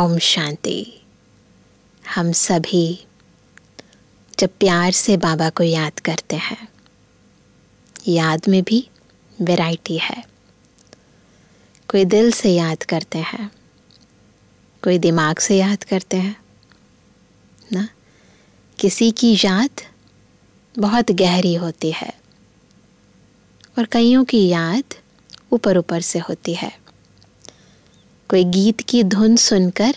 ओम शांति हम सभी जब प्यार से बाबा को याद करते हैं याद में भी वैरायटी है कोई दिल से याद करते हैं कोई दिमाग से याद करते हैं ना किसी की याद बहुत गहरी होती है और कईयों की याद ऊपर ऊपर से होती है कोई गीत की धुन सुनकर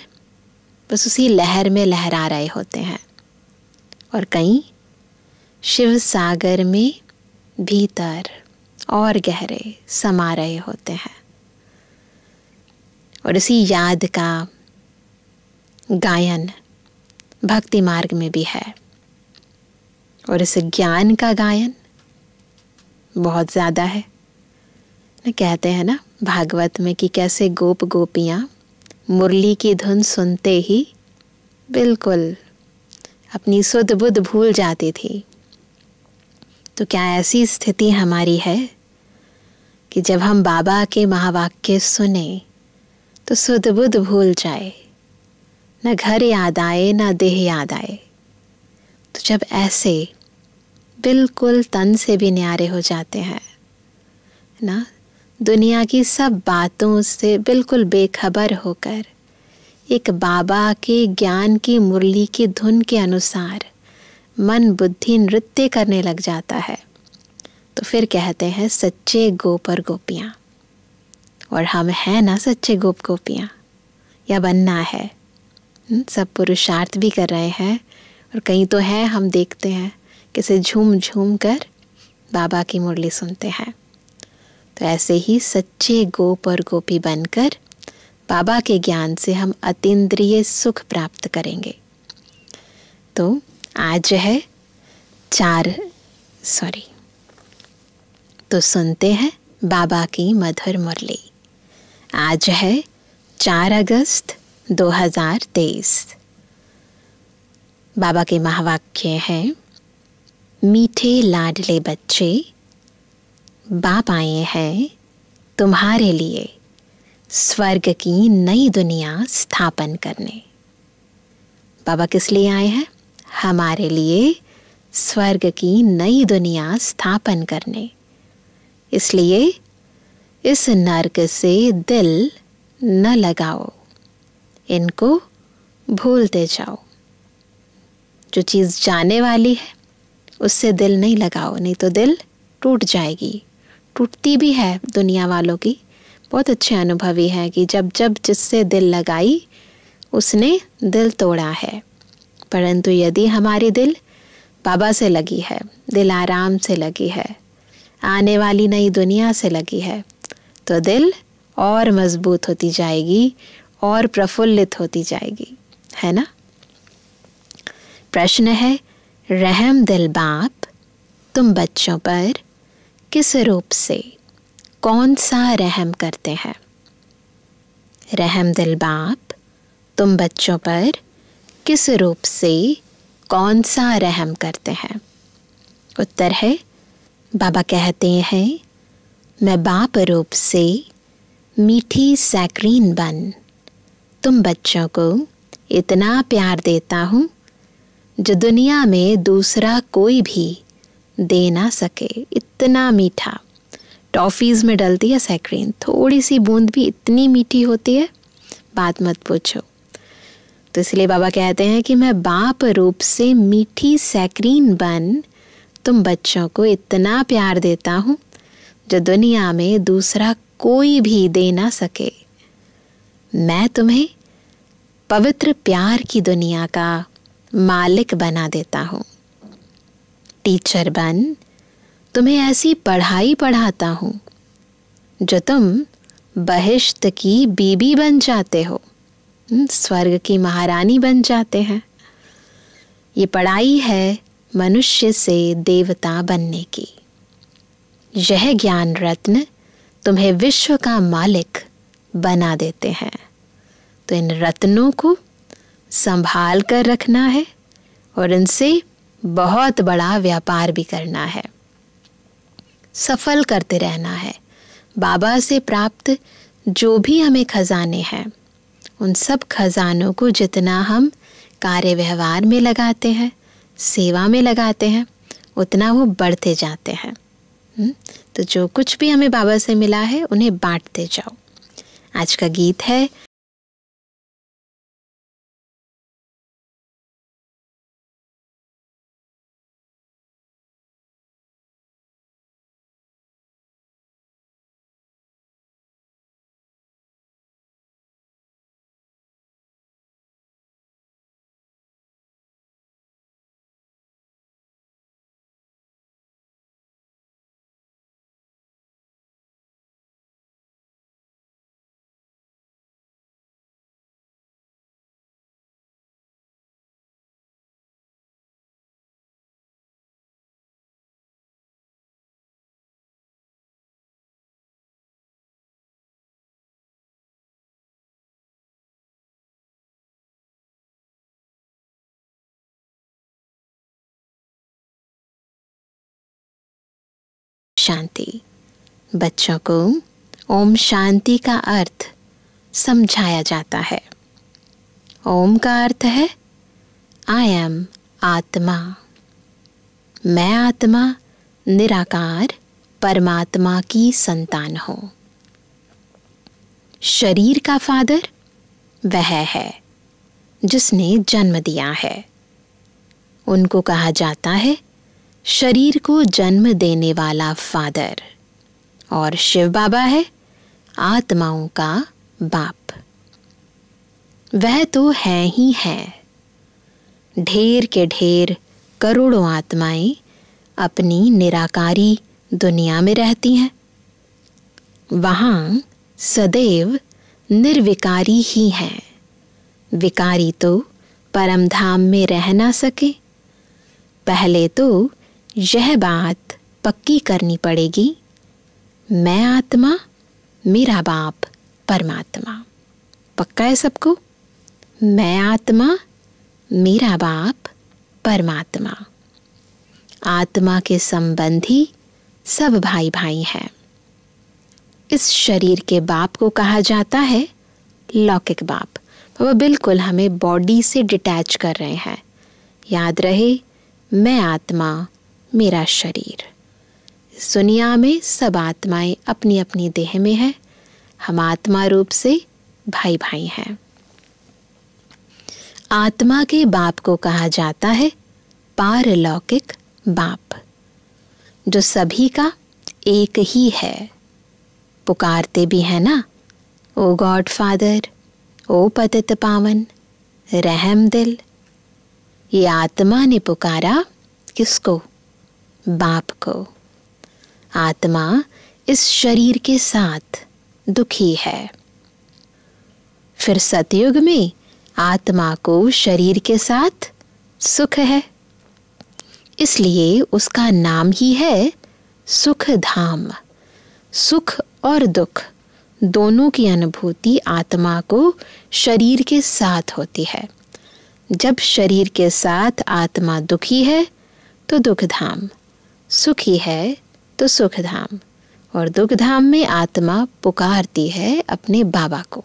बस उसी लहर में लहरा रहे होते हैं और कहीं शिव सागर में भीतर और गहरे समा रहे होते हैं और इसी याद का गायन भक्ति मार्ग में भी है और इस ज्ञान का गायन बहुत ज़्यादा है ना कहते हैं ना भागवत में कि कैसे गोप गोपियाँ मुरली की धुन सुनते ही बिल्कुल अपनी सुध बुध भूल जाती थी तो क्या ऐसी स्थिति हमारी है कि जब हम बाबा के महावाक्य सुने तो सुध बुध भूल जाए न घर याद आए न देह याद आए तो जब ऐसे बिल्कुल तन से भी न्यारे हो जाते हैं ना दुनिया की सब बातों से बिल्कुल बेखबर होकर एक बाबा के ज्ञान की मुरली की धुन के अनुसार मन बुद्धि नृत्य करने लग जाता है तो फिर कहते हैं सच्चे गोप और गोपियाँ और हम हैं ना सच्चे गोप गोपियाँ या बनना है हम्म, सब पुरुषार्थ भी कर रहे हैं और कहीं तो है हम देखते हैं किसे झूम झूम कर बाबा की मुरली सुनते हैं तो ऐसे ही सच्चे गोप और गोपी बनकर बाबा के ज्ञान से हम अतीन्द्रिय सुख प्राप्त करेंगे तो आज है चार सॉरी तो सुनते हैं बाबा की मधुर मुरली आज है चार अगस्त 2023 बाबा के महावाक्य हैं मीठे लाडले बच्चे बाप आए हैं तुम्हारे लिए स्वर्ग की नई दुनिया स्थापन करने बाबा किस लिए आए हैं हमारे लिए स्वर्ग की नई दुनिया स्थापन करने इसलिए इस नर्क से दिल न लगाओ इनको भूलते जाओ जो चीज़ जाने वाली है उससे दिल नहीं लगाओ नहीं तो दिल टूट जाएगी टूटती भी है दुनिया वालों की बहुत अच्छे अनुभवी है कि जब जब जिससे दिल लगाई उसने दिल तोड़ा है परंतु यदि हमारी दिल बाबा से लगी है दिल आराम से लगी है आने वाली नई दुनिया से लगी है तो दिल और मजबूत होती जाएगी और प्रफुल्लित होती जाएगी है ना प्रश्न है रहम दिल बाप तुम बच्चों पर किस रूप से कौन सा रहम करते हैं रहम दिल बाप तुम बच्चों पर किस रूप से कौन सा रहम करते हैं उत्तर है बाबा कहते हैं मैं बाप रूप से मीठी सैक्रीन बन तुम बच्चों को इतना प्यार देता हूँ जो दुनिया में दूसरा कोई भी दे ना सके इतना मीठा टॉफ़ीज़ में डलती है सैक्रीन थोड़ी सी बूंद भी इतनी मीठी होती है बात मत पूछो तो इसलिए बाबा कहते हैं कि मैं बाप रूप से मीठी सैक्रीन बन तुम बच्चों को इतना प्यार देता हूँ जो दुनिया में दूसरा कोई भी दे ना सके मैं तुम्हें पवित्र प्यार की दुनिया का मालिक बना देता हूँ टीचर बन तुम्हें ऐसी पढ़ाई पढ़ाता हूँ जो तुम बहिश्त की बीबी बन जाते हो हम्म, स्वर्ग की महारानी बन जाते हैं ये पढ़ाई है मनुष्य से देवता बनने की यह ज्ञान रत्न तुम्हें विश्व का मालिक बना देते हैं तो इन रत्नों को संभाल कर रखना है और इनसे बहुत बड़ा व्यापार भी करना है सफल करते रहना है बाबा से प्राप्त जो भी हमें खजाने हैं उन सब खजानों को जितना हम कार्य व्यवहार में लगाते हैं सेवा में लगाते हैं उतना वो बढ़ते जाते हैं हम्म, तो जो कुछ भी हमें बाबा से मिला है उन्हें बांटते जाओ आज का गीत है शांति बच्चों को ओम शांति का अर्थ समझाया जाता है ओम का अर्थ है आई एम आत्मा मैं आत्मा निराकार परमात्मा की संतान हूं शरीर का फादर वह है जिसने जन्म दिया है उनको कहा जाता है शरीर को जन्म देने वाला फादर और शिव बाबा है आत्माओं का बाप वह तो है ही है ढेर के ढेर करोड़ों आत्माएं अपनी निराकारी दुनिया में रहती हैं वहां सदैव निर्विकारी ही हैं विकारी तो परमधाम में रह ना सके पहले तो यह बात पक्की करनी पड़ेगी मैं आत्मा मेरा बाप परमात्मा पक्का है सबको मैं आत्मा मेरा बाप परमात्मा आत्मा के संबंधी सब भाई भाई हैं इस शरीर के बाप को कहा जाता है लौकिक बाप बाबा बिल्कुल हमें बॉडी से डिटैच कर रहे हैं याद रहे मैं आत्मा मेरा शरीर इस दुनिया में सब आत्माएं अपनी अपनी देह में हैं हम आत्मा रूप से भाई भाई हैं आत्मा के बाप को कहा जाता है पारलौकिक बाप जो सभी का एक ही है पुकारते भी है ना ओ गॉड फादर ओ पतित पावन रहम दिल ये आत्मा ने पुकारा किसको बाप को आत्मा इस शरीर के साथ दुखी है फिर सतयुग में आत्मा को शरीर के साथ सुख है इसलिए उसका नाम ही है सुख धाम सुख और दुख दोनों की अनुभूति आत्मा को शरीर के साथ होती है जब शरीर के साथ आत्मा दुखी है तो दुख धाम सुखी है तो सुखधाम और दुखधाम में आत्मा पुकारती है अपने बाबा को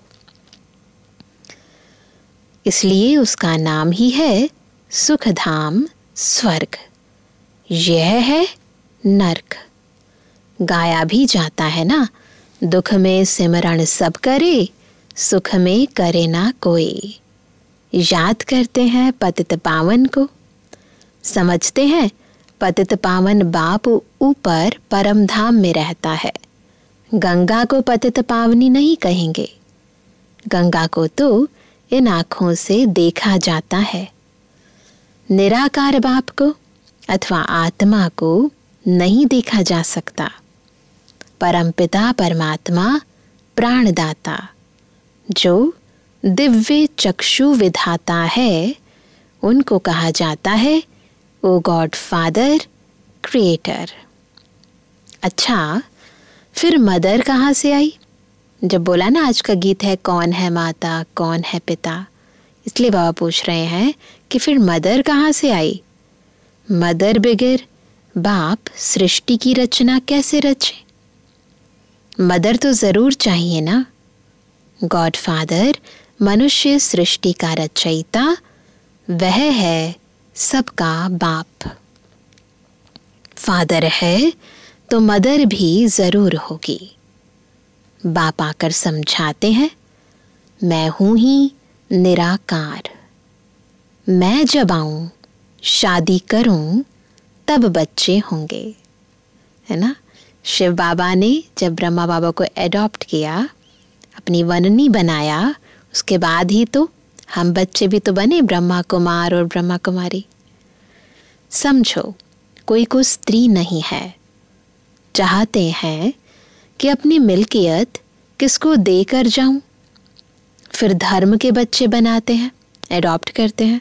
इसलिए उसका नाम ही है सुखधाम स्वर्ग यह है नरक गाया भी जाता है ना दुख में सिमरण सब करे सुख में करे ना कोई याद करते हैं पतित पावन को समझते हैं पतित पावन बाप ऊपर परम धाम में रहता है गंगा को पतित पावनी नहीं कहेंगे गंगा को तो इन आंखों से देखा जाता है निराकार बाप को अथवा आत्मा को नहीं देखा जा सकता परमपिता परमात्मा प्राणदाता जो दिव्य चक्षु विधाता है उनको कहा जाता है ओ गॉड फादर क्रिएटर अच्छा फिर मदर कहाँ से आई जब बोला ना आज का गीत है कौन है माता कौन है पिता इसलिए बाबा पूछ रहे हैं कि फिर मदर कहाँ से आई मदर बिगिर बाप सृष्टि की रचना कैसे रचे मदर तो ज़रूर चाहिए ना गॉड फादर मनुष्य सृष्टि का रचयिता वह है सबका बाप फादर है तो मदर भी ज़रूर होगी बाप आकर समझाते हैं मैं हूं ही निराकार मैं जब आऊं शादी करूं तब बच्चे होंगे है ना शिव बाबा ने जब ब्रह्मा बाबा को एडॉप्ट किया अपनी वननी बनाया उसके बाद ही तो हम बच्चे भी तो बने ब्रह्मा कुमार और ब्रह्मा कुमारी समझो कोई को स्त्री नहीं है चाहते हैं कि अपनी मिल्कियत किसको दे कर जाऊं फिर धर्म के बच्चे बनाते हैं एडॉप्ट करते हैं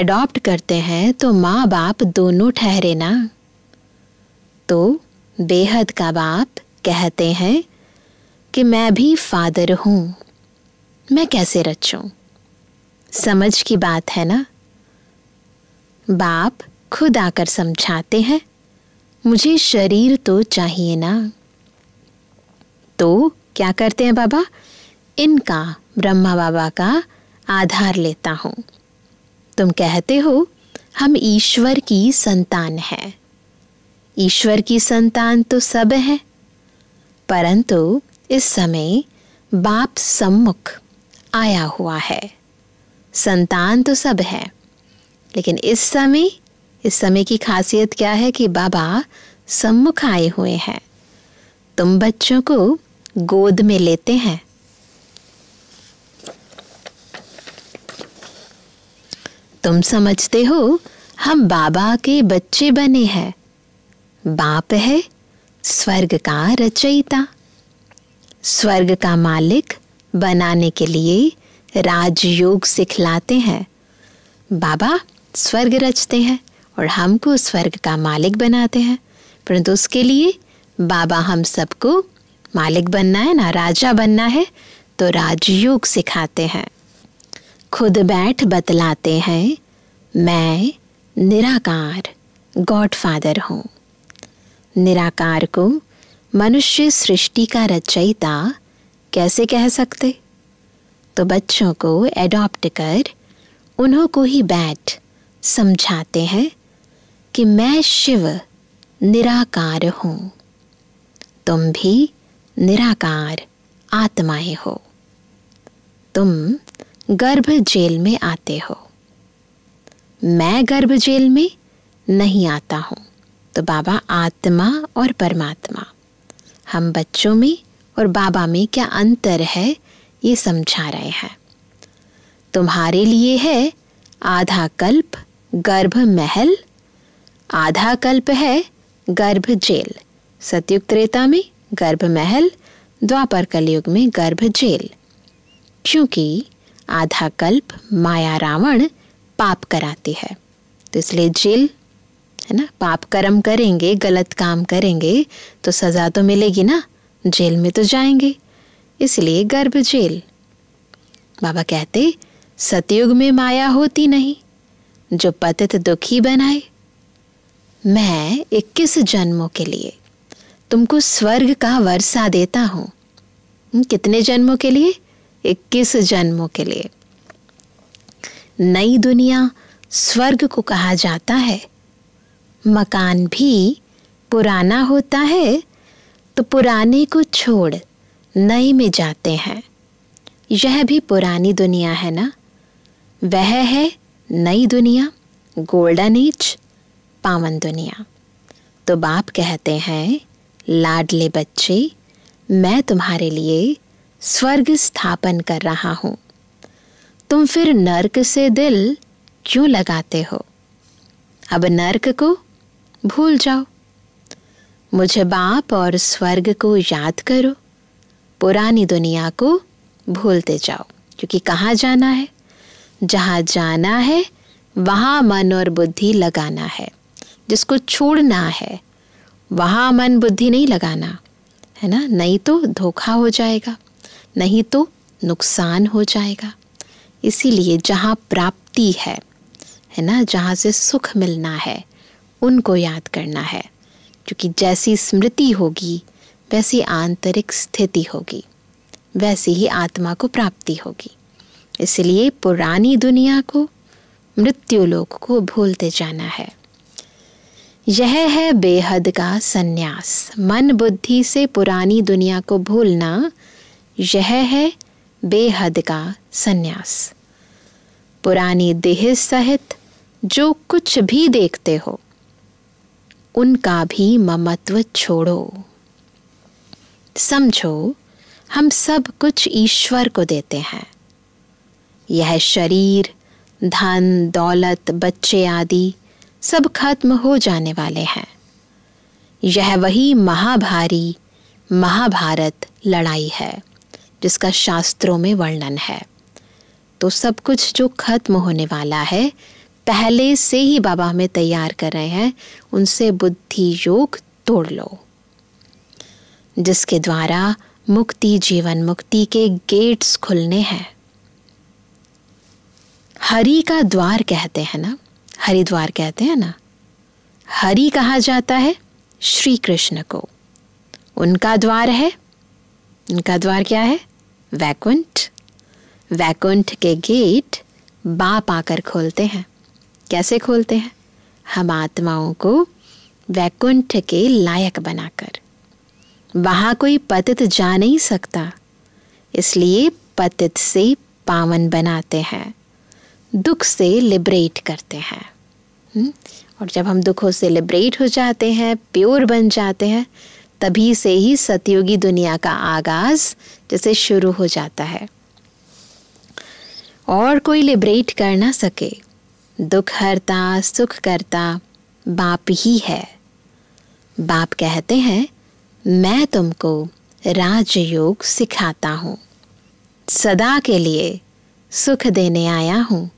एडॉप्ट करते हैं तो माँ बाप दोनों ठहरे ना तो बेहद का बाप कहते हैं कि मैं भी फादर हूँ मैं कैसे रचूं? समझ की बात है ना बाप खुद आकर समझाते हैं मुझे शरीर तो चाहिए ना तो क्या करते हैं बाबा इनका ब्रह्मा बाबा का आधार लेता हूं तुम कहते हो हम ईश्वर की संतान हैं ईश्वर की संतान तो सब है परंतु इस समय बाप सम्मुख आया हुआ है संतान तो सब है लेकिन इस समय इस समय की खासियत क्या है कि बाबा सम्मुख आए हुए हैं तुम बच्चों को गोद में लेते हैं तुम समझते हो हम बाबा के बच्चे बने हैं बाप है स्वर्ग का रचयिता स्वर्ग का मालिक बनाने के लिए राजयोग सिखलाते हैं बाबा स्वर्ग रचते हैं और हमको स्वर्ग का मालिक बनाते हैं परंतु उसके लिए बाबा हम सबको मालिक बनना है ना राजा बनना है तो राजयोग सिखाते हैं खुद बैठ बतलाते हैं मैं निराकार गॉड फादर हूँ निराकार को मनुष्य सृष्टि का रचयिता कैसे कह सकते तो बच्चों को एडॉप्ट कर उन्हों को ही बैठ समझाते हैं कि मैं शिव निराकार हूँ तुम भी निराकार आत्माएं हो तुम गर्भ जेल में आते हो मैं गर्भ जेल में नहीं आता हूँ तो बाबा आत्मा और परमात्मा हम बच्चों में और बाबा में क्या अंतर है ये समझा रहे हैं तुम्हारे लिए है आधा कल्प गर्भ महल आधा कल्प है गर्भ जेल सतयुग त्रेता में गर्भ महल द्वापर कलयुग में गर्भ जेल क्योंकि आधा कल्प माया रावण पाप कराती है तो इसलिए जेल है ना पाप कर्म करेंगे गलत काम करेंगे तो सज़ा तो मिलेगी ना जेल में तो जाएंगे इसलिए गर्भ जेल बाबा कहते सतयुग में माया होती नहीं जो पतित दुखी बनाए मैं इक्कीस जन्मों के लिए तुमको स्वर्ग का वर्षा देता हूं कितने जन्मों के लिए इक्कीस जन्मों के लिए नई दुनिया स्वर्ग को कहा जाता है मकान भी पुराना होता है तो पुराने को छोड़ नए में जाते हैं यह भी पुरानी दुनिया है ना वह है नई दुनिया गोल्डन एज पावन दुनिया तो बाप कहते हैं लाडले बच्चे मैं तुम्हारे लिए स्वर्ग स्थापन कर रहा हूँ तुम फिर नर्क से दिल क्यों लगाते हो अब नर्क को भूल जाओ मुझे बाप और स्वर्ग को याद करो पुरानी दुनिया को भूलते जाओ क्योंकि कहाँ जाना है जहाँ जाना है वहाँ मन और बुद्धि लगाना है जिसको छोड़ना है वहाँ मन बुद्धि नहीं लगाना है ना नहीं तो धोखा हो जाएगा नहीं तो नुकसान हो जाएगा इसीलिए जहाँ प्राप्ति है है ना जहाँ से सुख मिलना है उनको याद करना है क्योंकि जैसी स्मृति होगी वैसी आंतरिक स्थिति होगी वैसी ही आत्मा को प्राप्ति होगी इसलिए पुरानी दुनिया को मृत्यु लोक को भूलते जाना है यह है बेहद का सन्यास मन बुद्धि से पुरानी दुनिया को भूलना यह है बेहद का सन्यास पुरानी देह सहित जो कुछ भी देखते हो उनका भी ममत्व छोड़ो समझो हम सब कुछ ईश्वर को देते हैं यह शरीर धन दौलत बच्चे आदि सब खत्म हो जाने वाले हैं यह वही महाभारी महाभारत लड़ाई है जिसका शास्त्रों में वर्णन है तो सब कुछ जो खत्म होने वाला है पहले से ही बाबा हमें तैयार कर रहे हैं उनसे बुद्धि योग तोड़ लो जिसके द्वारा मुक्ति जीवन मुक्ति के गेट्स खुलने हैं हरि का द्वार कहते हैं ना हरिद्वार कहते हैं ना हरि कहा जाता है श्री कृष्ण को उनका द्वार है उनका द्वार क्या है वैकुंठ वैकुंठ के गेट बाप आकर खोलते हैं कैसे खोलते हैं हम आत्माओं को वैकुंठ के लायक बनाकर वहाँ कोई पतित जा नहीं सकता इसलिए पतित से पावन बनाते हैं दुख से लिबरेट करते हैं हम्म? और जब हम दुखों से लिबरेट हो जाते हैं प्योर बन जाते हैं तभी से ही सतयोगी दुनिया का आगाज जैसे शुरू हो जाता है और कोई लिबरेट कर ना सके दुख हरता सुख करता बाप ही है बाप कहते हैं मैं तुमको राजयोग सिखाता हूँ सदा के लिए सुख देने आया हूँ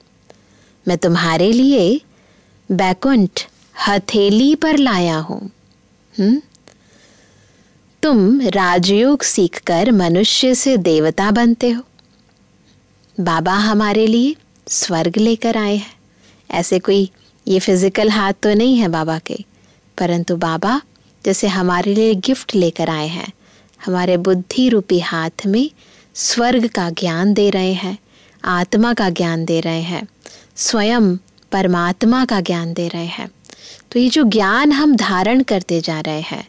मैं तुम्हारे लिए बैकुंठ हथेली पर लाया हूँ हम्म? तुम राजयोग सीखकर मनुष्य से देवता बनते हो बाबा हमारे लिए स्वर्ग लेकर आए हैं ऐसे कोई ये फिज़िकल हाथ तो नहीं है बाबा के परंतु बाबा जैसे हमारे लिए गिफ्ट लेकर आए हैं हमारे बुद्धि रूपी हाथ में स्वर्ग का ज्ञान दे रहे हैं आत्मा का ज्ञान दे रहे हैं स्वयं परमात्मा का ज्ञान दे रहे हैं तो ये जो ज्ञान हम धारण करते जा रहे हैं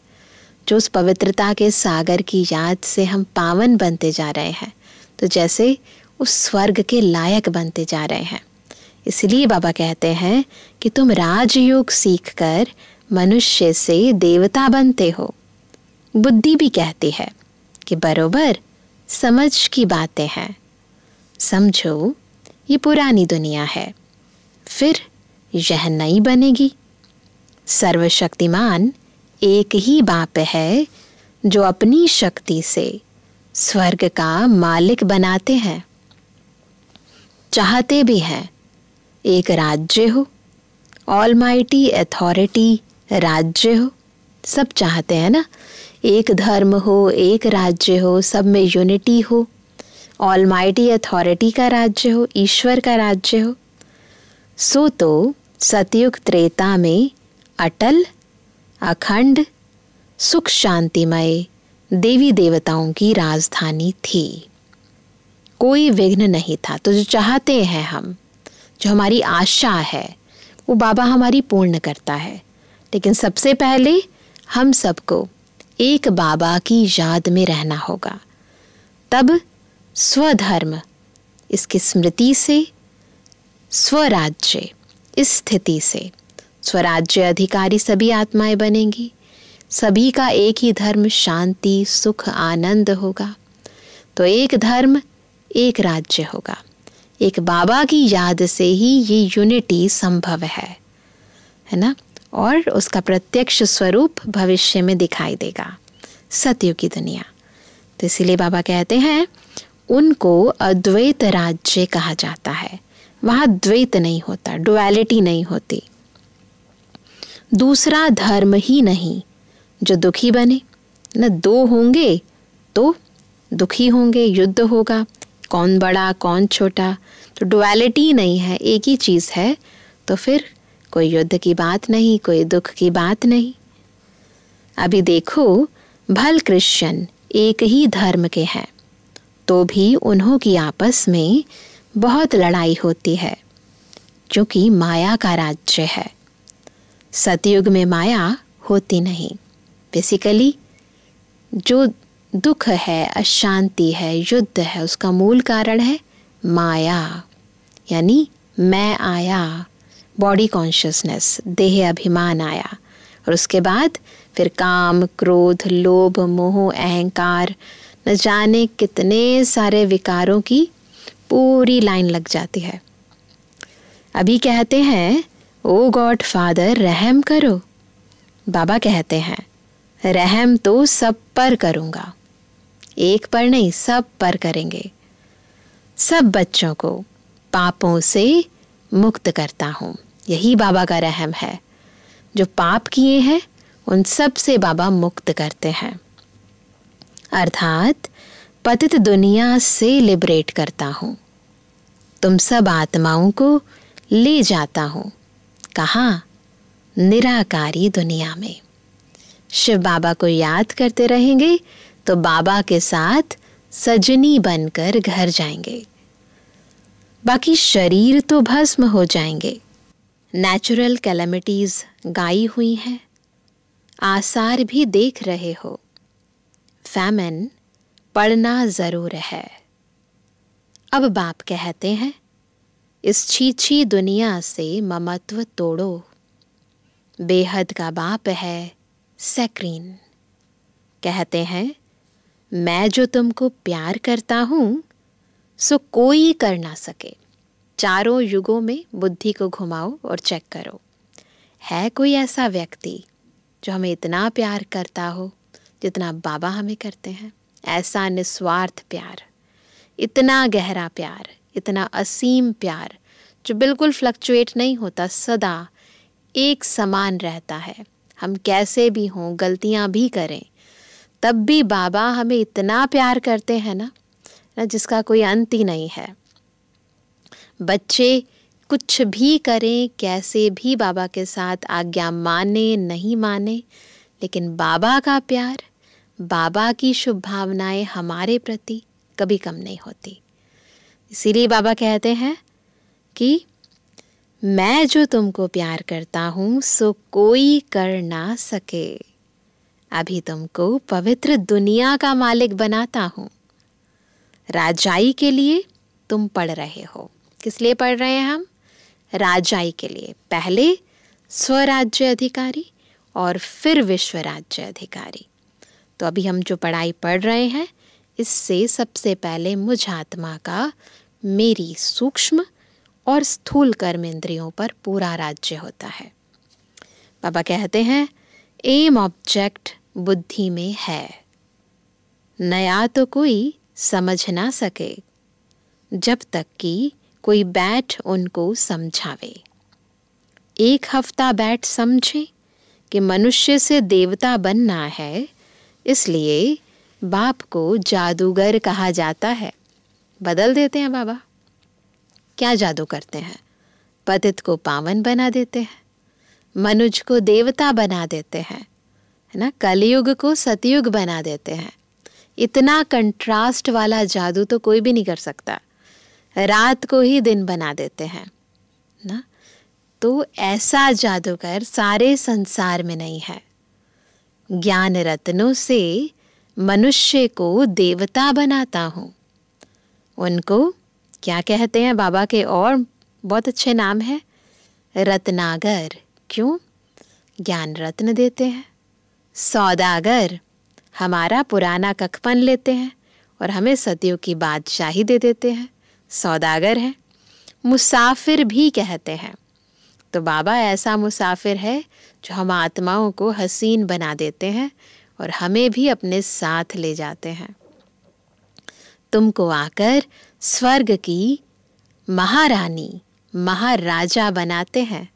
जो उस पवित्रता के सागर की याद से हम पावन बनते जा रहे हैं तो जैसे उस स्वर्ग के लायक बनते जा रहे हैं इसलिए बाबा कहते हैं कि तुम राजयोग सीख कर मनुष्य से देवता बनते हो बुद्धि भी कहती है कि बरोबर समझ की बातें हैं समझो ये पुरानी दुनिया है फिर यह नई बनेगी सर्वशक्तिमान एक ही बाप है जो अपनी शक्ति से स्वर्ग का मालिक बनाते हैं चाहते भी हैं एक राज्य हो ऑल माइटी अथॉरिटी राज्य हो सब चाहते हैं ना एक धर्म हो एक राज्य हो सब में यूनिटी हो ऑल माइटी अथॉरिटी का राज्य हो ईश्वर का राज्य हो सो तो सतयुग त्रेता में अटल अखंड सुख शांतिमय देवी देवताओं की राजधानी थी कोई विघ्न नहीं था तो जो चाहते हैं हम जो हमारी आशा है वो बाबा हमारी पूर्ण करता है लेकिन सबसे पहले हम सबको एक बाबा की याद में रहना होगा तब स्वधर्म इसकी स्मृति से स्वराज्य इस स्थिति से स्वराज्य अधिकारी सभी आत्माएं बनेंगी सभी का एक ही धर्म शांति सुख आनंद होगा तो एक धर्म एक राज्य होगा एक बाबा की याद से ही ये यूनिटी संभव है है ना और उसका प्रत्यक्ष स्वरूप भविष्य में दिखाई देगा सत्यु की दुनिया तो इसीलिए बाबा कहते हैं उनको अद्वैत राज्य कहा जाता है वहाँ द्वैत नहीं होता डुअलिटी नहीं होती दूसरा धर्म ही नहीं जो दुखी बने न दो होंगे तो दुखी होंगे युद्ध होगा कौन बड़ा कौन छोटा तो डुअलिटी नहीं है एक ही चीज़ है तो फिर कोई युद्ध की बात नहीं कोई दुख की बात नहीं अभी देखो भल क्रिश्चियन एक ही धर्म के हैं तो भी उन्हों की आपस में बहुत लड़ाई होती है क्योंकि माया का राज्य है सतयुग में माया होती नहीं बेसिकली जो दुख है अशांति है युद्ध है उसका मूल कारण है माया यानी मैं आया बॉडी कॉन्शियसनेस देह अभिमान आया और उसके बाद फिर काम क्रोध लोभ मोह अहंकार न जाने कितने सारे विकारों की पूरी लाइन लग जाती है अभी कहते हैं ओ गॉड फादर रहम करो बाबा कहते हैं रहम तो सब पर करूँगा एक पर नहीं सब पर करेंगे सब बच्चों को पापों से मुक्त करता हूँ यही बाबा का रहम है जो पाप किए हैं उन सब से बाबा मुक्त करते हैं अर्थात पतित दुनिया से लिबरेट करता हूँ तुम सब आत्माओं को ले जाता हूँ कहाँ निराकारी दुनिया में शिव बाबा को याद करते रहेंगे तो बाबा के साथ सजनी बनकर घर जाएंगे बाकी शरीर तो भस्म हो जाएंगे नेचुरल कैलमिटीज गाई हुई हैं आसार भी देख रहे हो फैमन पढ़ना ज़रूर है अब बाप कहते हैं इस छीछी दुनिया से ममत्व तोड़ो बेहद का बाप है सैक्रीन कहते हैं मैं जो तुमको प्यार करता हूँ सो कोई कर ना सके चारों युगों में बुद्धि को घुमाओ और चेक करो है कोई ऐसा व्यक्ति जो हमें इतना प्यार करता हो जितना बाबा हमें करते हैं ऐसा निस्वार्थ प्यार इतना गहरा प्यार इतना असीम प्यार जो बिल्कुल फ्लक्चुएट नहीं होता सदा एक समान रहता है हम कैसे भी हों गलतियाँ भी करें तब भी बाबा हमें इतना प्यार करते हैं ना ना जिसका कोई अंत ही नहीं है बच्चे कुछ भी करें कैसे भी बाबा के साथ आज्ञा माने नहीं माने लेकिन बाबा का प्यार बाबा की शुभ भावनाएं हमारे प्रति कभी कम नहीं होती इसीलिए बाबा कहते हैं कि मैं जो तुमको प्यार करता हूँ सो कोई कर ना सके अभी तुमको पवित्र दुनिया का मालिक बनाता हूँ राजाई के लिए तुम पढ़ रहे हो किस लिए पढ़ रहे हैं हम राजाई के लिए पहले स्वराज्य अधिकारी और फिर विश्व राज्य अधिकारी तो अभी हम जो पढ़ाई पढ़ रहे हैं इससे सबसे पहले मुझ आत्मा का मेरी सूक्ष्म और स्थूल कर्म इंद्रियों पर पूरा राज्य होता है बाबा कहते हैं एम ऑब्जेक्ट बुद्धि में है नया तो कोई समझ ना सके जब तक कि कोई बैठ उनको समझावे एक हफ्ता बैठ समझे कि मनुष्य से देवता बनना है इसलिए बाप को जादूगर कहा जाता है बदल देते हैं बाबा क्या जादू करते हैं पतित को पावन बना देते हैं मनुज को देवता बना देते हैं है ना कलयुग को सतयुग बना देते हैं इतना कंट्रास्ट वाला जादू तो कोई भी नहीं कर सकता रात को ही दिन बना देते हैं ना तो ऐसा जादूगर सारे संसार में नहीं है ज्ञान रत्नों से मनुष्य को देवता बनाता हूँ उनको क्या कहते हैं बाबा के और बहुत अच्छे नाम है रत्नागर क्यों ज्ञान रत्न देते हैं सौदागर हमारा पुराना कखपन लेते हैं और हमें सदियों की बादशाही दे देते हैं सौदागर है मुसाफिर भी कहते हैं तो बाबा ऐसा मुसाफिर है जो हम आत्माओं को हसीन बना देते हैं और हमें भी अपने साथ ले जाते हैं तुमको आकर स्वर्ग की महारानी महाराजा बनाते हैं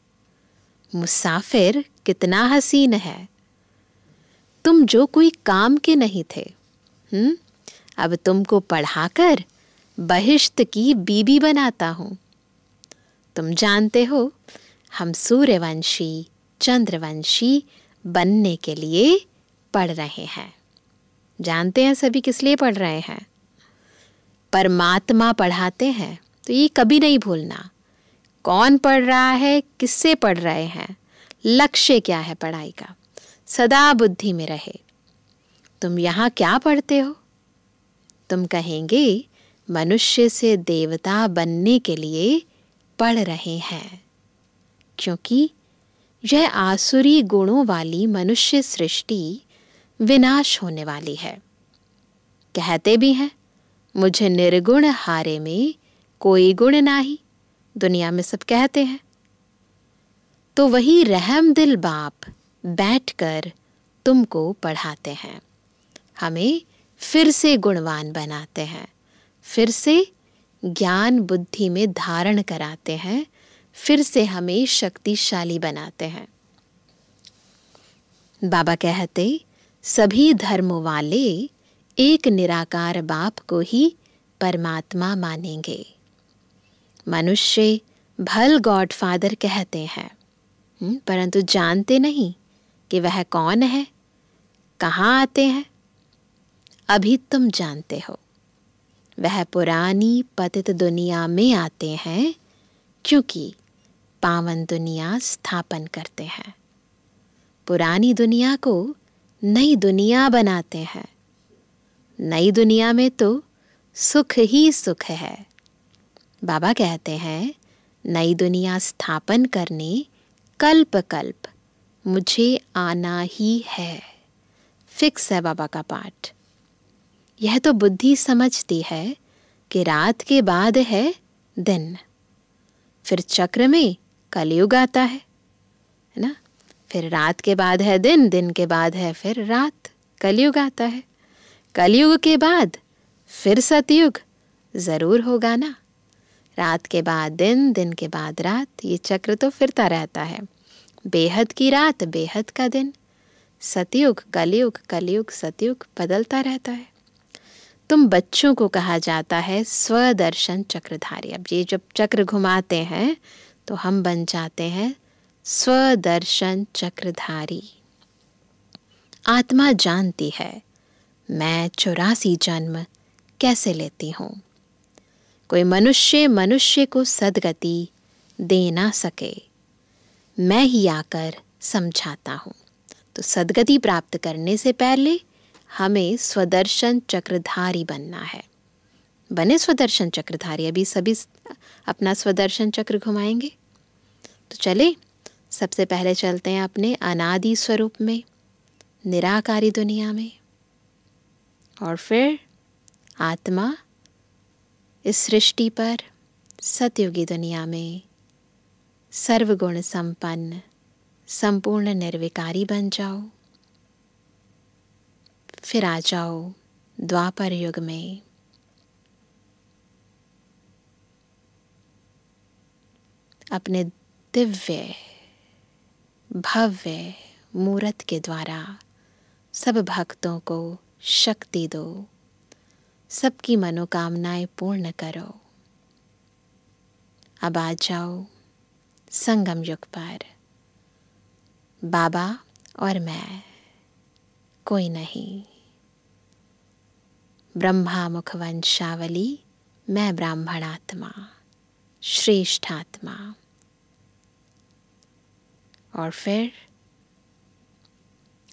मुसाफिर कितना हसीन है तुम जो कोई काम के नहीं थे हुँ? हम्म? अब तुमको पढ़ाकर बहिश्त की बीबी बनाता हूं तुम जानते हो हम सूर्यवंशी चंद्रवंशी बनने के लिए पढ़ रहे हैं जानते हैं सभी किस लिए पढ़ रहे हैं परमात्मा पढ़ाते हैं तो ये कभी नहीं भूलना कौन पढ़ रहा है किससे पढ़ रहे हैं लक्ष्य क्या है पढ़ाई का सदा बुद्धि में रहे तुम यहाँ क्या पढ़ते हो तुम कहेंगे मनुष्य से देवता बनने के लिए पढ़ रहे हैं क्योंकि यह आसुरी गुणों वाली मनुष्य सृष्टि विनाश होने वाली है कहते भी हैं मुझे निर्गुण हारे में कोई गुण ना ही दुनिया में सब कहते हैं तो वही रहम दिल बाप बैठकर तुमको पढ़ाते हैं हमें फिर से गुणवान बनाते हैं फिर से ज्ञान बुद्धि में धारण कराते हैं फिर से हमें शक्तिशाली बनाते हैं बाबा कहते सभी धर्मों वाले एक निराकार बाप को ही परमात्मा मानेंगे मनुष्य भल गॉडफादर कहते हैं हम्म, परंतु जानते नहीं कि वह कौन है कहाँ आते हैं अभी तुम जानते हो वह पुरानी पतित दुनिया में आते हैं क्योंकि पावन दुनिया स्थापन करते हैं पुरानी दुनिया को नई दुनिया बनाते हैं नई दुनिया में तो सुख ही सुख है बाबा कहते हैं नई दुनिया स्थापन करने कल्प कल्प मुझे आना ही है फिक्स है बाबा का पाठ यह तो बुद्धि समझती है कि रात के बाद है दिन फिर चक्र में कलयुग आता है है ना फिर रात के बाद है दिन दिन के बाद है फिर रात कलयुग आता है कलयुग के बाद फिर सतयुग ज़रूर होगा ना रात के बाद दिन दिन के बाद रात ये चक्र तो फिरता रहता है बेहद की रात बेहद का दिन सतयुग कलयुग कलयुग सतयुग बदलता रहता है तुम बच्चों को कहा जाता है स्वदर्शन चक्रधारी अब ये जब चक्र घुमाते हैं तो हम बन जाते हैं स्वदर्शन चक्रधारी आत्मा जानती है मैं चौरासी जन्म कैसे लेती हूँ कोई मनुष्य मनुष्य को सदगति दे ना सके मैं ही आकर समझाता हूँ तो सदगति प्राप्त करने से पहले हमें स्वदर्शन चक्रधारी बनना है बने स्वदर्शन चक्रधारी अभी सभी अपना स्वदर्शन चक्र घुमाएंगे तो चले सबसे पहले चलते हैं अपने अनादि स्वरूप में निराकारी दुनिया में और फिर आत्मा इस सृष्टि पर सतयुगी दुनिया में सर्वगुण संपन्न संपूर्ण निर्विकारी बन जाओ फिर आ जाओ द्वापर युग में अपने दिव्य भव्य मूर्त के द्वारा सब भक्तों को शक्ति दो सबकी मनोकामनाएं पूर्ण करो अब आ जाओ संगम युग पर बाबा और मैं कोई नहीं ब्रह्मा मुख वंशावली मैं ब्राह्मण आत्मा श्रेष्ठ आत्मा और फिर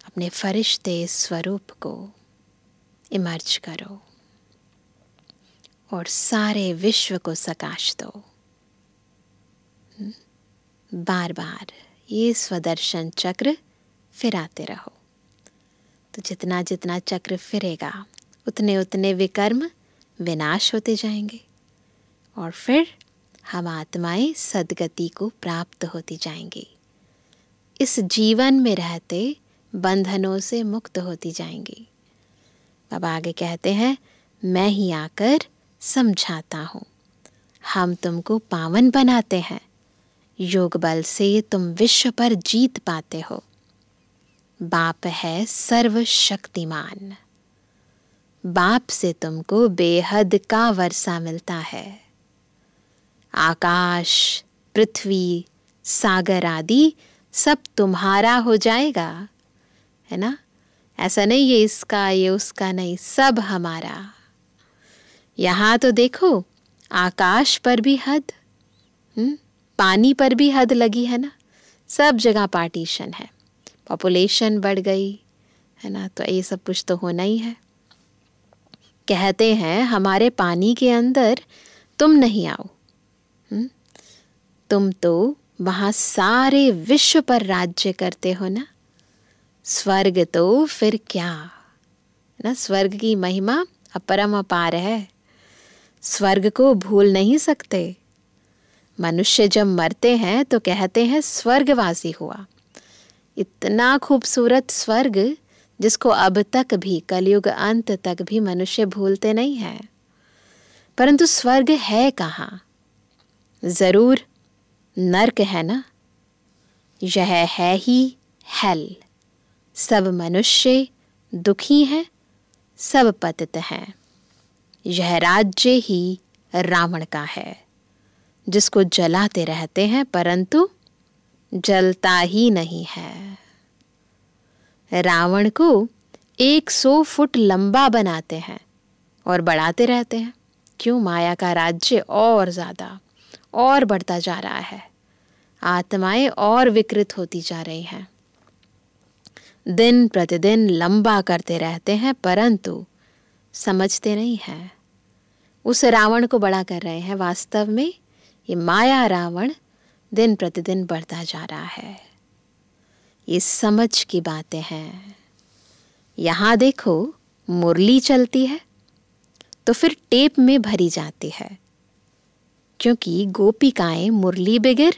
अपने फरिश्ते स्वरूप को इमर्ज करो और सारे विश्व को सकाश दो बार बार ये स्वदर्शन चक्र फिराते रहो तो जितना जितना चक्र फिरेगा उतने उतने विकर्म विनाश होते जाएंगे और फिर हम आत्माएं सदगति को प्राप्त होती जाएंगी इस जीवन में रहते बंधनों से मुक्त होती जाएंगी अब आगे कहते हैं मैं ही आकर समझाता हूँ हम तुमको पावन बनाते हैं योग बल से तुम विश्व पर जीत पाते हो बाप है सर्वशक्तिमान बाप से तुमको बेहद का वर्षा मिलता है आकाश पृथ्वी सागर आदि सब तुम्हारा हो जाएगा है ना ऐसा नहीं ये इसका ये उसका नहीं सब हमारा यहां तो देखो आकाश पर भी हद हुँ? हम्म? पानी पर भी हद लगी है ना सब जगह पार्टीशन है पॉपुलेशन बढ़ गई है ना तो ये सब कुछ तो होना ही है कहते हैं हमारे पानी के अंदर तुम नहीं आओ हुँ? हम्म? तुम तो वहाँ सारे विश्व पर राज्य करते हो ना स्वर्ग तो फिर क्या ना स्वर्ग की महिमा अपरम अपार है स्वर्ग को भूल नहीं सकते मनुष्य जब मरते हैं तो कहते हैं स्वर्गवासी हुआ इतना खूबसूरत स्वर्ग जिसको अब तक भी कलयुग अंत तक भी मनुष्य भूलते नहीं है परंतु स्वर्ग है कहाँ ज़रूर नर्क है ना यह है ही हेल सब मनुष्य दुखी हैं सब पतित हैं यह राज्य ही रावण का है जिसको जलाते रहते हैं परंतु जलता ही नहीं है रावण को 100 फुट लंबा बनाते हैं और बढ़ाते रहते हैं क्यों माया का राज्य और ज़्यादा और बढ़ता जा रहा है आत्माएं और विकृत होती जा रही हैं दिन प्रतिदिन लंबा करते रहते हैं परंतु समझते नहीं हैं उस रावण को बड़ा कर रहे हैं वास्तव में ये माया रावण दिन प्रतिदिन बढ़ता जा रहा है ये समझ की बातें हैं यहाँ देखो मुरली चलती है तो फिर टेप में भरी जाती है क्योंकि गोपिकाएं मुरली बगैर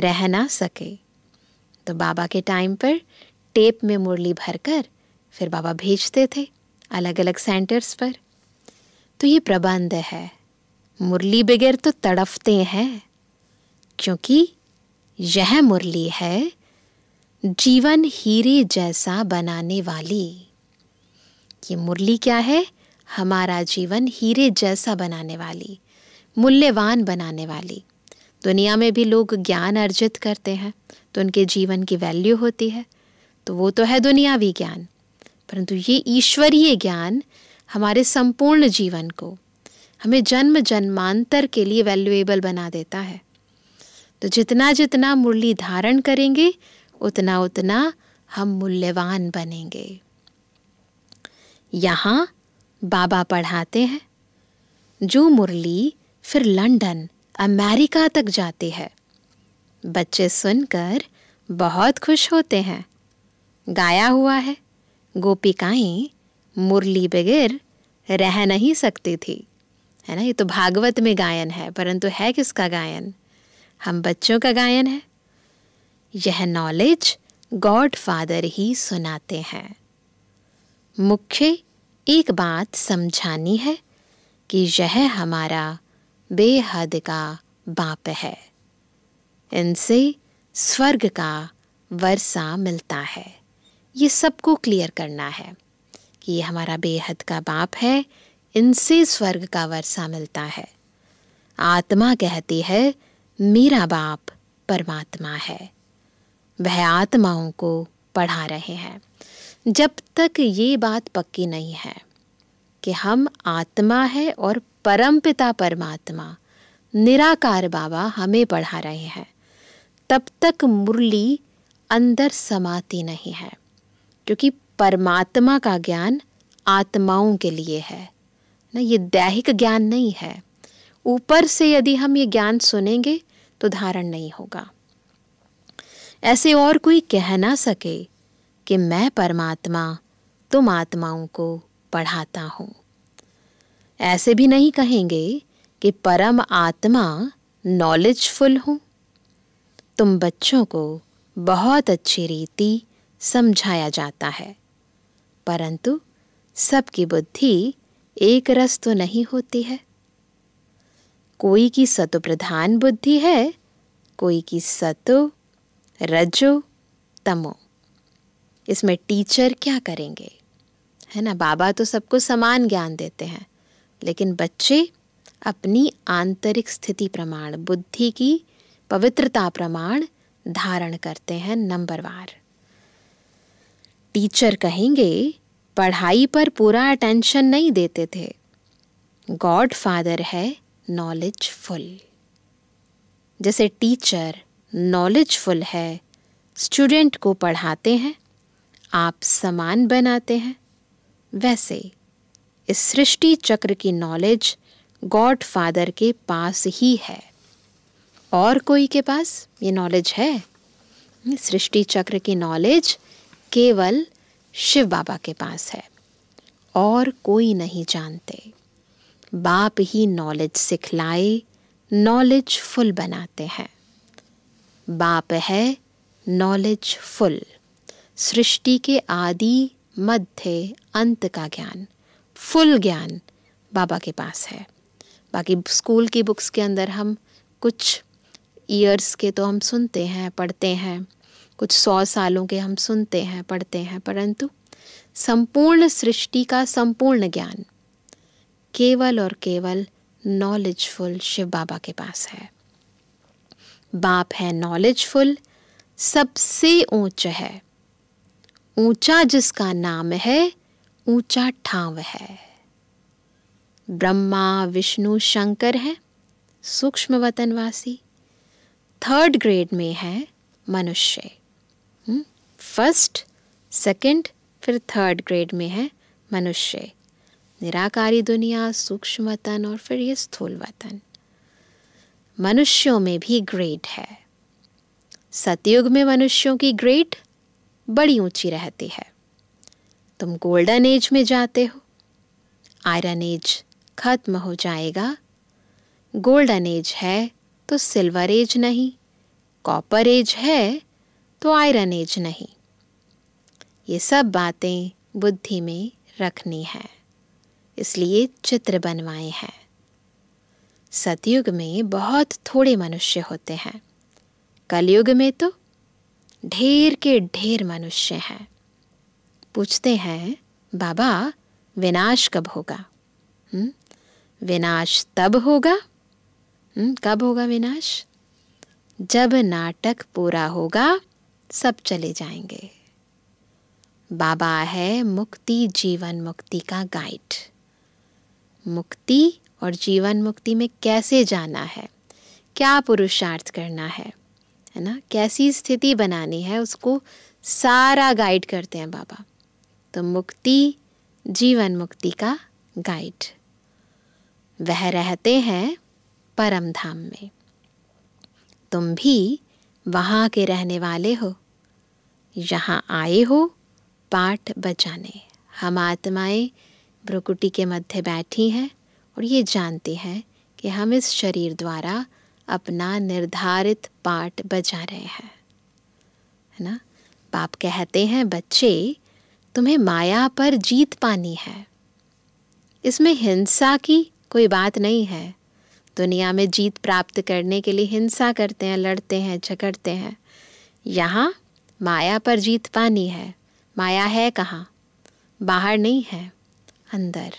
रह ना सके तो बाबा के टाइम पर टेप में मुरली भरकर फिर बाबा भेजते थे अलग अलग सेंटर्स पर तो ये प्रबंध है मुरली बगैर तो तड़फते हैं क्योंकि यह मुरली है जीवन हीरे जैसा बनाने वाली ये मुरली क्या है हमारा जीवन हीरे जैसा बनाने वाली मूल्यवान बनाने वाली दुनिया में भी लोग ज्ञान अर्जित करते हैं तो उनके जीवन की वैल्यू होती है तो वो तो है दुनियावी ज्ञान परंतु ये ईश्वरीय ज्ञान हमारे संपूर्ण जीवन को हमें जन्म जन्मांतर के लिए वैल्यूएबल बना देता है तो जितना जितना मुरली धारण करेंगे उतना उतना हम मूल्यवान बनेंगे यहाँ बाबा पढ़ाते हैं जो मुरली फिर लंदन अमेरिका तक जाती है बच्चे सुनकर बहुत खुश होते हैं गाया हुआ है गोपिकाएं मुरली बगैर रह नहीं सकती थी है ना ये तो भागवत में गायन है परंतु है किसका गायन हम बच्चों का गायन है यह नॉलेज गॉड फादर ही सुनाते हैं मुख्य एक बात समझानी है कि यह हमारा बेहद का बाप है इनसे स्वर्ग का वर्षा मिलता है ये सबको क्लियर करना है कि ये हमारा बेहद का बाप है इनसे स्वर्ग का वर्षा मिलता है आत्मा कहती है मेरा बाप परमात्मा है वह आत्माओं को पढ़ा रहे हैं जब तक ये बात पक्की नहीं है कि हम आत्मा है और परम पिता परमात्मा निराकार बाबा हमें पढ़ा रहे हैं तब तक मुरली अंदर समाती नहीं है क्योंकि परमात्मा का ज्ञान आत्माओं के लिए है ना ये दैहिक ज्ञान नहीं है ऊपर से यदि हम ये ज्ञान सुनेंगे तो धारण नहीं होगा ऐसे और कोई कह ना सके कि मैं परमात्मा तुम आत्माओं को पढ़ाता हूँ ऐसे भी नहीं कहेंगे कि परम आत्मा नॉलेजफुल हूँ तुम बच्चों को बहुत अच्छी रीति समझाया जाता है परंतु सबकी बुद्धि एक रस तो नहीं होती है कोई की सतो प्रधान बुद्धि है कोई की सतो रजो तमो इसमें टीचर क्या करेंगे है ना बाबा तो सबको समान ज्ञान देते हैं लेकिन बच्चे अपनी आंतरिक स्थिति प्रमाण बुद्धि की पवित्रता प्रमाण धारण करते हैं नंबरवार टीचर कहेंगे पढ़ाई पर पूरा अटेंशन नहीं देते थे गॉड फादर है नॉलेजफुल जैसे टीचर नॉलेजफुल है स्टूडेंट को पढ़ाते हैं आप समान बनाते हैं वैसे इस सृष्टि चक्र की नॉलेज गॉड फादर के पास ही है और कोई के पास ये नॉलेज है सृष्टि चक्र की नॉलेज केवल शिव बाबा के पास है और कोई नहीं जानते बाप ही नॉलेज सिखलाए नॉलेज फुल बनाते हैं बाप है नॉलेज फुल सृष्टि के आदि मध्य अंत का ज्ञान फुल ज्ञान बाबा के पास है बाकी स्कूल की बुक्स के अंदर हम कुछ ईयर्स के तो हम सुनते हैं पढ़ते हैं कुछ सौ सालों के हम सुनते हैं पढ़ते हैं परंतु संपूर्ण सृष्टि का संपूर्ण ज्ञान केवल और केवल नॉलेजफुल शिव बाबा के पास है बाप है नॉलेजफुल सबसे ऊंच है ऊंचा जिसका नाम है ऊंचा ठाव है ब्रह्मा विष्णु शंकर है सूक्ष्म वतनवासी थर्ड ग्रेड में है मनुष्य फर्स्ट हम्म? सेकंड फिर थर्ड ग्रेड में है मनुष्य निराकारी दुनिया सूक्ष्म वतन और फिर ये स्थूल वतन मनुष्यों में भी ग्रेड है सतयुग में मनुष्यों की ग्रेड बड़ी ऊंची रहती है तुम गोल्डन एज में जाते हो आयरन एज खत्म हो जाएगा गोल्डन एज है तो सिल्वर एज नहीं कॉपर एज है तो आयरन एज नहीं ये सब बातें बुद्धि में रखनी है इसलिए चित्र बनवाए हैं सतयुग में बहुत थोड़े मनुष्य होते हैं कलयुग में तो ढेर के ढेर मनुष्य हैं पूछते हैं बाबा विनाश कब होगा हुँ? हम्म, विनाश तब होगा हुँ? हम्म, कब होगा विनाश जब नाटक पूरा होगा सब चले जाएंगे बाबा है मुक्ति जीवन मुक्ति का गाइड मुक्ति और जीवन मुक्ति में कैसे जाना है क्या पुरुषार्थ करना है है ना कैसी स्थिति बनानी है उसको सारा गाइड करते हैं बाबा तो मुक्ति जीवन मुक्ति का गाइड वह रहते हैं परम धाम में तुम भी वहाँ के रहने वाले हो यहाँ आए हो पाठ बजाने हम आत्माएं भ्रुकुटी के मध्य बैठी हैं और ये जानती हैं कि हम इस शरीर द्वारा अपना निर्धारित पाठ बजा रहे हैं है ना पाप कहते हैं बच्चे तुम्हें माया पर जीत पानी है इसमें हिंसा की कोई बात नहीं है दुनिया में जीत प्राप्त करने के लिए हिंसा करते हैं लड़ते हैं झगड़ते हैं यहाँ माया पर जीत पानी है माया है कहाँ बाहर नहीं है अंदर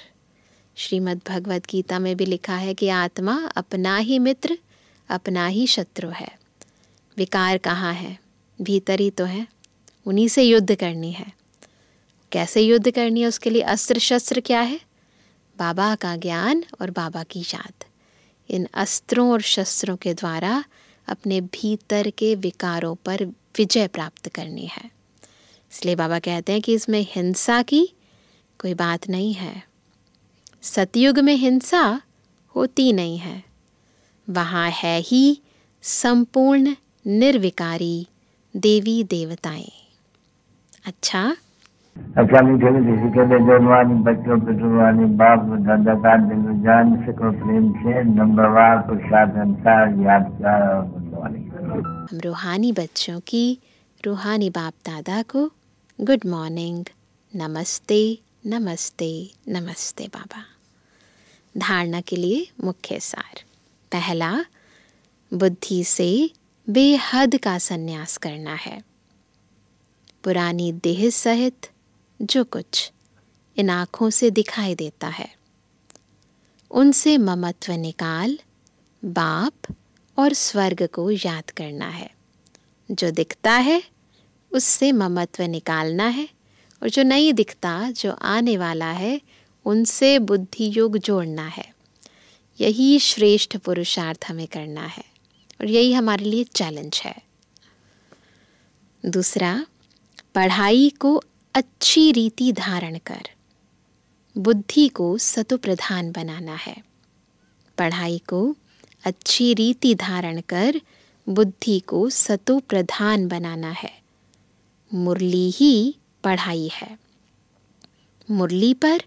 श्रीमद् भगवद गीता में भी लिखा है कि आत्मा अपना ही मित्र अपना ही शत्रु है विकार कहाँ है भीतर ही तो है उन्हीं से युद्ध करनी है कैसे युद्ध करनी है उसके लिए अस्त्र शस्त्र क्या है बाबा का ज्ञान और बाबा की याद इन अस्त्रों और शस्त्रों के द्वारा अपने भीतर के विकारों पर विजय प्राप्त करनी है इसलिए बाबा कहते हैं कि इसमें हिंसा की कोई बात नहीं है सतयुग में हिंसा होती नहीं है वहाँ है ही संपूर्ण निर्विकारी देवी देवताएं अच्छा अच्छा अकाली किसी के लिए जनवानी बच्चों को जुड़वानी बाप दादा का दिल जान सको प्रेम से नंबर नंबरवार प्रसाद अंसार याद हम रूहानी बच्चों की रूहानी बाप दादा को गुड मॉर्निंग नमस्ते नमस्ते नमस्ते बाबा धारणा के लिए मुख्य सार पहला बुद्धि से बेहद का संन्यास करना है पुरानी देह सहित जो कुछ इन आँखों से दिखाई देता है उनसे ममत्व निकाल बाप और स्वर्ग को याद करना है जो दिखता है उससे ममत्व निकालना है और जो नहीं दिखता जो आने वाला है उनसे बुद्धि योग जोड़ना है यही श्रेष्ठ पुरुषार्थ हमें करना है और यही हमारे लिए चैलेंज है दूसरा पढ़ाई को अच्छी रीति धारण कर बुद्धि को सतुप्रधान बनाना है पढ़ाई को अच्छी रीति धारण कर बुद्धि को सतो प्रधान बनाना है मुरली ही पढ़ाई है मुरली पर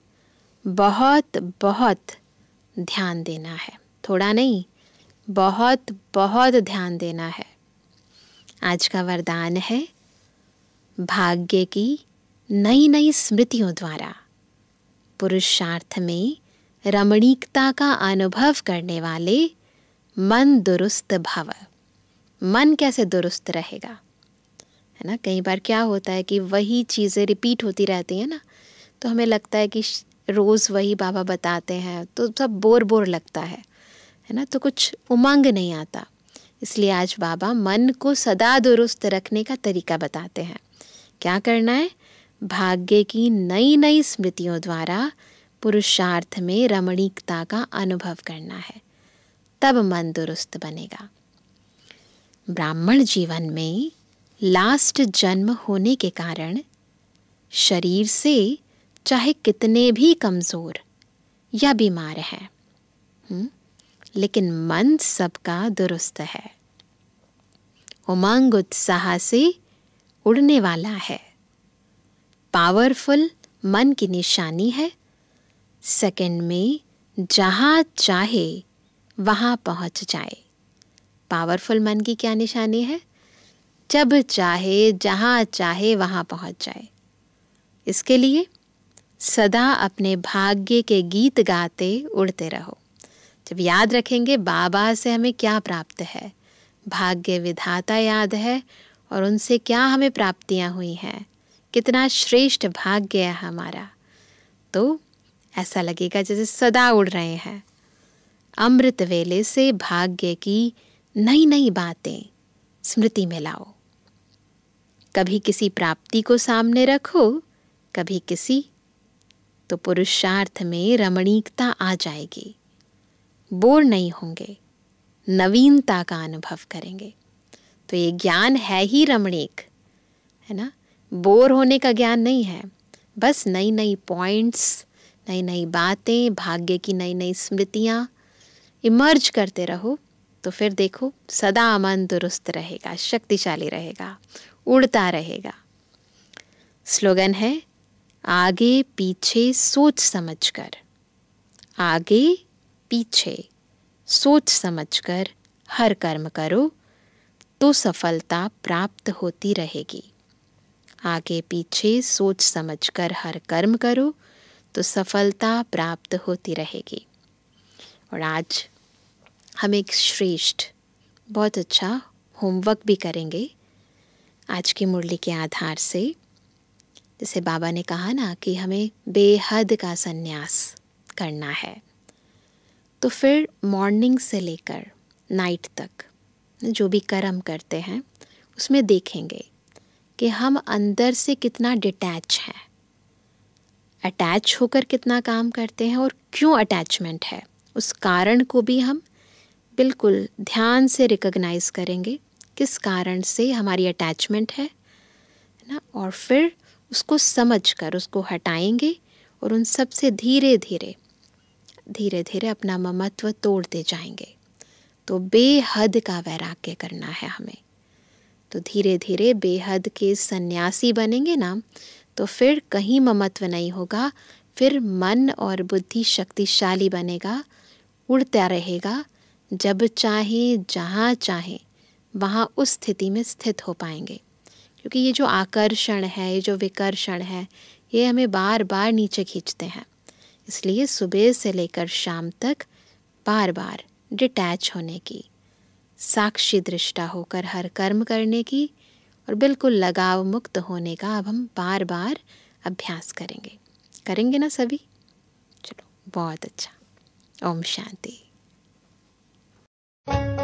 बहुत बहुत ध्यान देना है थोड़ा नहीं बहुत बहुत ध्यान देना है आज का वरदान है भाग्य की नई नई स्मृतियों द्वारा पुरुषार्थ में रमणीकता का अनुभव करने वाले मन दुरुस्त भव मन कैसे दुरुस्त रहेगा है ना कई बार क्या होता है कि वही चीज़ें रिपीट होती रहती हैं ना तो हमें लगता है कि रोज़ वही बाबा बताते हैं तो सब बोर बोर लगता है है ना तो कुछ उमंग नहीं आता इसलिए आज बाबा मन को सदा दुरुस्त रखने का तरीका बताते हैं क्या करना है भाग्य की नई नई स्मृतियों द्वारा पुरुषार्थ में रमणीकता का अनुभव करना है तब मन दुरुस्त बनेगा ब्राह्मण जीवन में लास्ट जन्म होने के कारण शरीर से चाहे कितने भी कमज़ोर या बीमार है हम्म, लेकिन मन सबका दुरुस्त है उमंग उत्साह से उड़ने वाला है पावरफुल मन की निशानी है सेकंड में जहां चाहे वहाँ पहुँच जाए पावरफुल मन की क्या निशानी है जब चाहे जहाँ चाहे वहाँ पहुँच जाए इसके लिए सदा अपने भाग्य के गीत गाते उड़ते रहो जब याद रखेंगे बाबा से हमें क्या प्राप्त है भाग्य विधाता याद है और उनसे क्या हमें प्राप्तियाँ हुई हैं कितना श्रेष्ठ भाग्य है हमारा तो ऐसा लगेगा जैसे सदा उड़ रहे हैं अमृत वेले से भाग्य की नई नई बातें स्मृति में लाओ कभी किसी प्राप्ति को सामने रखो कभी किसी तो पुरुषार्थ में रमणीकता आ जाएगी बोर नहीं होंगे नवीनता का अनुभव करेंगे तो ये ज्ञान है ही रमणीक है ना बोर होने का ज्ञान नहीं है बस नई नई पॉइंट्स नई नई बातें भाग्य की नई नई स्मृतियाँ इमर्ज करते रहो तो फिर देखो सदा मन दुरुस्त रहेगा शक्तिशाली रहेगा उड़ता रहेगा स्लोगन है आगे पीछे सोच समझकर आगे पीछे सोच समझकर हर कर्म करो तो सफलता प्राप्त होती रहेगी आगे पीछे सोच समझकर हर कर्म करो तो सफलता प्राप्त होती रहेगी और आज हम एक श्रेष्ठ बहुत अच्छा होमवर्क भी करेंगे आज की मुरली के आधार से जैसे बाबा ने कहा ना कि हमें बेहद का संन्यास करना है तो फिर मॉर्निंग से लेकर नाइट तक जो भी कर्म करते हैं उसमें देखेंगे कि हम अंदर से कितना डिटैच हैं अटैच होकर कितना काम करते हैं और क्यों अटैचमेंट है उस कारण को भी हम बिल्कुल ध्यान से रिकग्नाइज करेंगे किस कारण से हमारी अटैचमेंट है ना और फिर उसको समझ कर उसको हटाएंगे और उन सब से धीरे धीरे धीरे धीरे अपना ममत्व तोड़ते जाएंगे तो बेहद का वैराग्य करना है हमें तो धीरे धीरे बेहद के सन्यासी बनेंगे ना तो फिर कहीं ममत्व नहीं होगा फिर मन और बुद्धि शक्तिशाली बनेगा उड़ता रहेगा जब चाहे जहाँ चाहे वहाँ उस स्थिति में स्थित हो पाएंगे क्योंकि ये जो आकर्षण है ये जो विकर्षण है ये हमें बार बार नीचे खींचते हैं इसलिए सुबह से लेकर शाम तक बार बार डिटैच होने की साक्षी दृष्टा होकर हर कर्म करने की और बिल्कुल लगाव मुक्त होने का अब हम बार बार अभ्यास करेंगे करेंगे ना सभी चलो बहुत अच्छा ओम शांति Thank you.